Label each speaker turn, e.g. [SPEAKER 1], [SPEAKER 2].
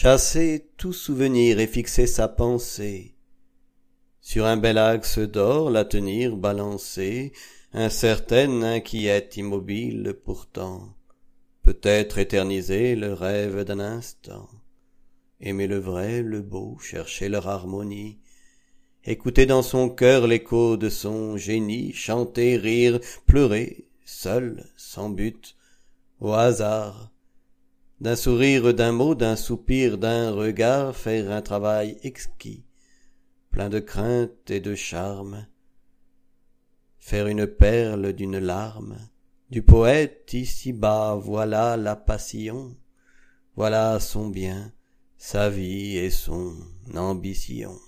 [SPEAKER 1] chasser tout souvenir et fixer sa pensée. Sur un bel axe d'or la tenir balancée, incertaine, inquiète, immobile pourtant, peut-être éterniser le rêve d'un instant, aimer le vrai, le beau, chercher leur harmonie, écouter dans son cœur l'écho de son génie, chanter, rire, pleurer, seul, sans but, au hasard, d'un sourire, d'un mot, d'un soupir, d'un regard, faire un travail exquis, plein de crainte et de charme, faire une perle d'une larme, du poète ici bas, voilà la passion, voilà son bien, sa vie et son ambition.